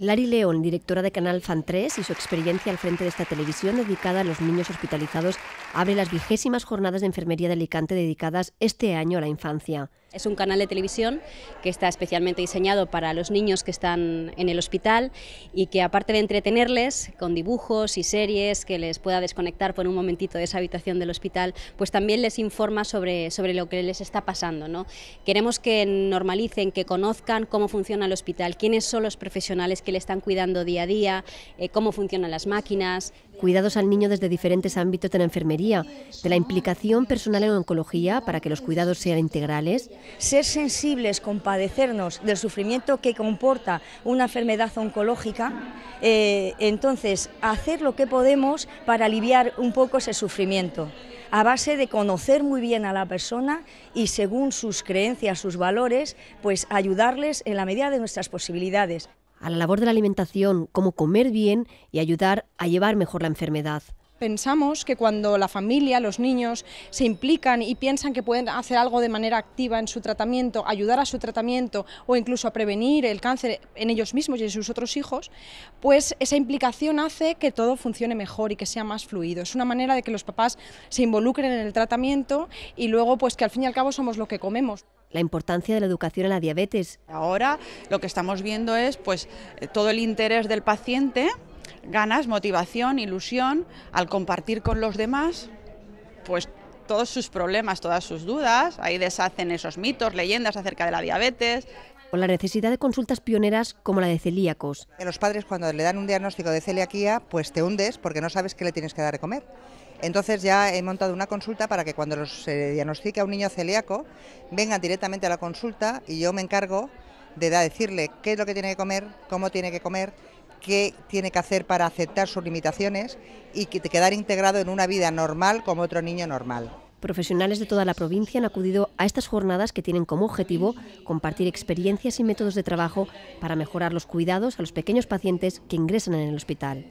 Lari León, directora de Canal Fan 3 y su experiencia al frente de esta televisión dedicada a los niños hospitalizados, abre las vigésimas jornadas de enfermería de Alicante dedicadas este año a la infancia. Es un canal de televisión que está especialmente diseñado para los niños que están en el hospital y que aparte de entretenerles con dibujos y series que les pueda desconectar por un momentito de esa habitación del hospital, pues también les informa sobre, sobre lo que les está pasando. ¿no? Queremos que normalicen, que conozcan cómo funciona el hospital, quiénes son los profesionales que le están cuidando día a día, eh, cómo funcionan las máquinas, cuidados al niño desde diferentes ámbitos de la enfermería, de la implicación personal en oncología para que los cuidados sean integrales. Ser sensibles, compadecernos del sufrimiento que comporta una enfermedad oncológica, eh, entonces hacer lo que podemos para aliviar un poco ese sufrimiento a base de conocer muy bien a la persona y según sus creencias, sus valores, pues ayudarles en la medida de nuestras posibilidades a la labor de la alimentación, como comer bien y ayudar a llevar mejor la enfermedad. Pensamos que cuando la familia, los niños se implican y piensan que pueden hacer algo de manera activa en su tratamiento, ayudar a su tratamiento o incluso a prevenir el cáncer en ellos mismos y en sus otros hijos, pues esa implicación hace que todo funcione mejor y que sea más fluido. Es una manera de que los papás se involucren en el tratamiento y luego pues que al fin y al cabo somos lo que comemos la importancia de la educación en la diabetes. Ahora lo que estamos viendo es pues eh, todo el interés del paciente, ganas, motivación, ilusión al compartir con los demás pues todos sus problemas, todas sus dudas, ahí deshacen esos mitos, leyendas acerca de la diabetes. O la necesidad de consultas pioneras como la de celíacos. Los padres cuando le dan un diagnóstico de celiaquía, pues te hundes porque no sabes qué le tienes que dar de comer. Entonces ya he montado una consulta para que cuando se diagnostique a un niño celíaco, vengan directamente a la consulta y yo me encargo de decirle qué es lo que tiene que comer, cómo tiene que comer, qué tiene que hacer para aceptar sus limitaciones y quedar integrado en una vida normal como otro niño normal. Profesionales de toda la provincia han acudido a estas jornadas que tienen como objetivo compartir experiencias y métodos de trabajo para mejorar los cuidados a los pequeños pacientes que ingresan en el hospital.